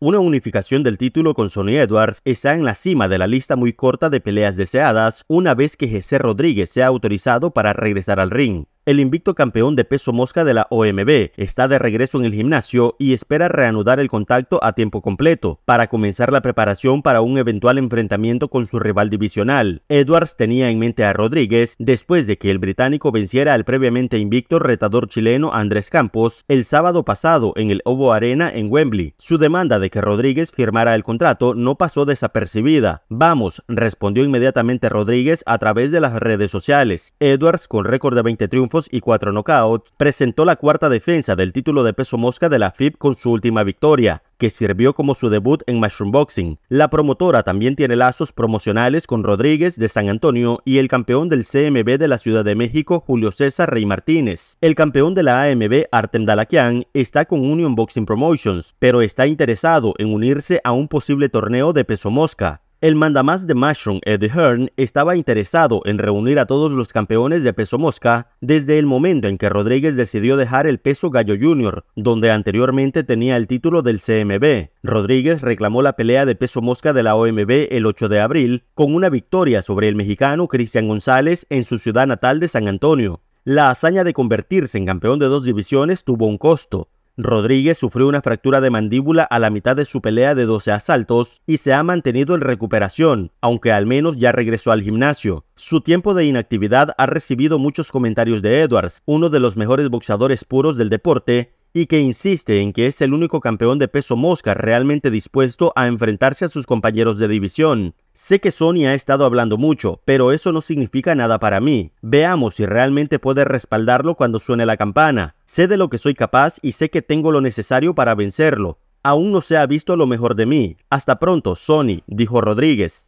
Una unificación del título con Sonny Edwards está en la cima de la lista muy corta de peleas deseadas una vez que Jesse Rodríguez sea autorizado para regresar al ring. El invicto campeón de peso mosca de la OMB está de regreso en el gimnasio y espera reanudar el contacto a tiempo completo para comenzar la preparación para un eventual enfrentamiento con su rival divisional. Edwards tenía en mente a Rodríguez después de que el británico venciera al previamente invicto retador chileno Andrés Campos el sábado pasado en el Ovo Arena en Wembley. Su demanda de que Rodríguez firmara el contrato no pasó desapercibida. Vamos, respondió inmediatamente Rodríguez a través de las redes sociales. Edwards, con récord de 20 triunfos, y cuatro knockouts, presentó la cuarta defensa del título de peso mosca de la FIB con su última victoria, que sirvió como su debut en Mushroom Boxing. La promotora también tiene lazos promocionales con Rodríguez de San Antonio y el campeón del CMB de la Ciudad de México, Julio César Rey Martínez. El campeón de la AMB, Artem Dalakian, está con Union Boxing Promotions, pero está interesado en unirse a un posible torneo de peso mosca. El mandamás de Mushroom, Eddie Hearn, estaba interesado en reunir a todos los campeones de peso mosca desde el momento en que Rodríguez decidió dejar el peso gallo junior, donde anteriormente tenía el título del CMB. Rodríguez reclamó la pelea de peso mosca de la OMB el 8 de abril con una victoria sobre el mexicano Cristian González en su ciudad natal de San Antonio. La hazaña de convertirse en campeón de dos divisiones tuvo un costo, Rodríguez sufrió una fractura de mandíbula a la mitad de su pelea de 12 asaltos y se ha mantenido en recuperación, aunque al menos ya regresó al gimnasio. Su tiempo de inactividad ha recibido muchos comentarios de Edwards, uno de los mejores boxeadores puros del deporte, y que insiste en que es el único campeón de peso mosca realmente dispuesto a enfrentarse a sus compañeros de división. Sé que Sony ha estado hablando mucho, pero eso no significa nada para mí. Veamos si realmente puede respaldarlo cuando suene la campana. Sé de lo que soy capaz y sé que tengo lo necesario para vencerlo. Aún no se ha visto lo mejor de mí. Hasta pronto, Sony, dijo Rodríguez.